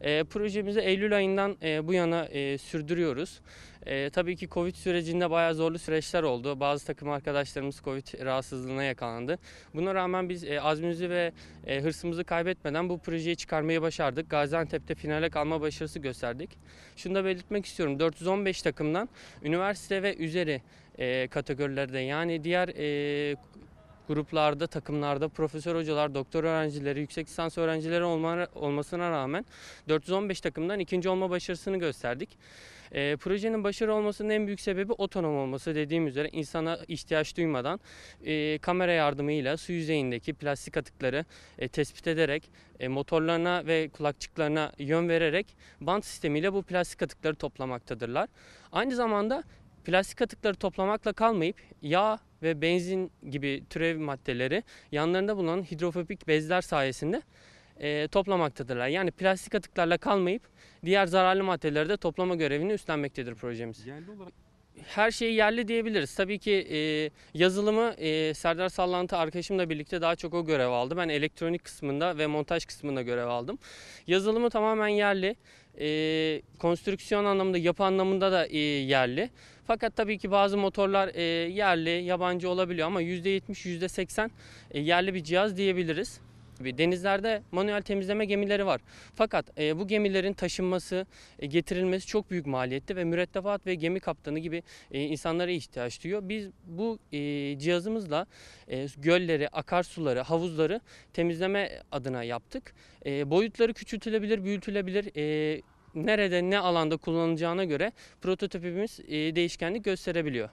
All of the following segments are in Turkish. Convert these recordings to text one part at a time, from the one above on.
E, projemizi Eylül ayından e, bu yana e, sürdürüyoruz. E, tabii ki Covid sürecinde bayağı zorlu süreçler oldu. Bazı takım arkadaşlarımız Covid rahatsızlığına yakalandı. Buna rağmen biz e, azmimizi ve e, hırsımızı kaybetmeden bu projeyi çıkarmayı başardık. Gaziantep'te finale kalma başarısı gösterdik. Şunu da belirtmek istiyorum. 415 takımdan üniversite ve üzeri e, kategorilerde yani diğer e, gruplarda, takımlarda profesör hocalar, doktor öğrencileri, yüksek lisans öğrencileri olmasına rağmen 415 takımdan ikinci olma başarısını gösterdik. E, projenin başarı olmasının en büyük sebebi otonom olması dediğim üzere insana ihtiyaç duymadan e, kamera yardımıyla su yüzeyindeki plastik atıkları e, tespit ederek e, motorlarına ve kulakçıklarına yön vererek bant sistemiyle bu plastik atıkları toplamaktadırlar. Aynı zamanda plastik atıkları toplamakla kalmayıp yağ, ve benzin gibi türev maddeleri yanlarında bulunan hidrofobik bezler sayesinde e, toplamaktadırlar. Yani plastik atıklarla kalmayıp diğer zararlı maddeleri de toplama görevini üstlenmektedir projemiz. Yerli olarak her şeyi yerli diyebiliriz. Tabii ki e, yazılımı e, Serdar Sallantı arkadaşımla birlikte daha çok o görev aldı. Ben elektronik kısmında ve montaj kısmında görev aldım. Yazılımı tamamen yerli. E, konstrüksiyon anlamında, yapı anlamında da e, yerli. Fakat tabii ki bazı motorlar e, yerli, yabancı olabiliyor ama %70, %80 e, yerli bir cihaz diyebiliriz gibi denizlerde manuel temizleme gemileri var. Fakat e, bu gemilerin taşınması, e, getirilmesi çok büyük maliyette ve mürettebat ve gemi kaptanı gibi e, insanlara ihtiyaç duyuyor. Biz bu e, cihazımızla e, gölleri, akarsuları, havuzları temizleme adına yaptık. E, boyutları küçültülebilir, büyütülebilir. E, nerede ne alanda kullanılacağına göre prototipimiz e, değişkenlik gösterebiliyor.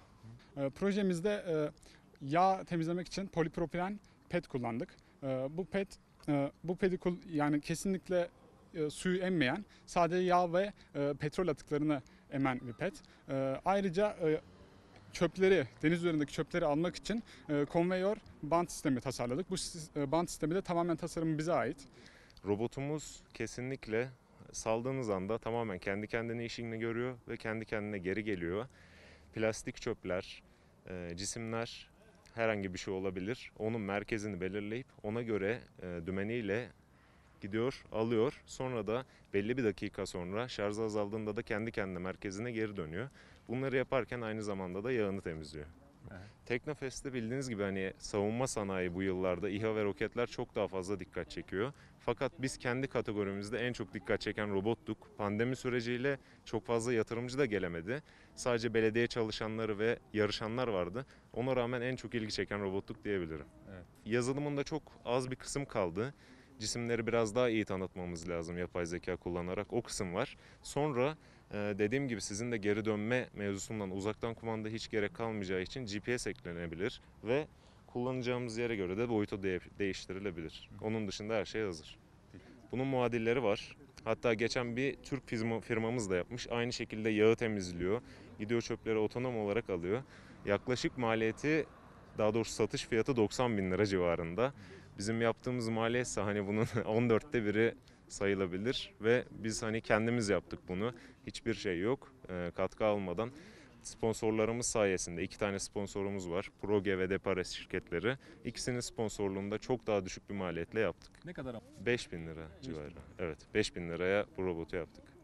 E, projemizde e, yağ temizlemek için polipropilen pet kullandık. Ee, bu pet e, bu pedikul yani kesinlikle e, suyu emmeyen, sadece yağ ve e, petrol atıklarını emen bir pet. Ee, ayrıca çöpleri, deniz üzerindeki çöpleri almak için konveyör bant sistemi tasarladık. Bu bant sistemi de tamamen tasarımı bize ait. Robotumuz kesinlikle saldığınız anda tamamen kendi kendine işini görüyor ve kendi kendine geri geliyor. Plastik çöpler, cisimler herhangi bir şey olabilir. Onun merkezini belirleyip ona göre e, dümeniyle gidiyor, alıyor. Sonra da belli bir dakika sonra şarj azaldığında da kendi kendine merkezine geri dönüyor. Bunları yaparken aynı zamanda da yağını temizliyor. Teknofest'te bildiğiniz gibi hani savunma sanayi bu yıllarda İHA ve roketler çok daha fazla dikkat çekiyor. Fakat biz kendi kategorimizde en çok dikkat çeken robottuk. Pandemi süreciyle çok fazla yatırımcı da gelemedi. Sadece belediye çalışanları ve yarışanlar vardı. Ona rağmen en çok ilgi çeken robotluk diyebilirim. Evet. Yazılımında çok az bir kısım kaldı cisimleri biraz daha iyi tanıtmamız lazım yapay zeka kullanarak. O kısım var. Sonra ee, dediğim gibi sizin de geri dönme mevzusundan uzaktan kumanda hiç gerek kalmayacağı için GPS eklenebilir ve kullanacağımız yere göre de boyutu de değiştirilebilir. Onun dışında her şey hazır. Bunun muadilleri var. Hatta geçen bir Türk firma, firmamız da yapmış. Aynı şekilde yağı temizliyor. Gidiyor çöpleri otonom olarak alıyor. Yaklaşık maliyeti daha doğrusu satış fiyatı 90 bin lira civarında. Bizim yaptığımız maliyetse hani bunun 14'te biri sayılabilir ve biz hani kendimiz yaptık bunu. Hiçbir şey yok e, katkı almadan. Sponsorlarımız sayesinde iki tane sponsorumuz var. Proge ve Depares şirketleri. İkisinin sponsorluğunda çok daha düşük bir maliyetle yaptık. Ne kadar? 5000 lira civarı. Evet 5000 liraya bu robotu yaptık.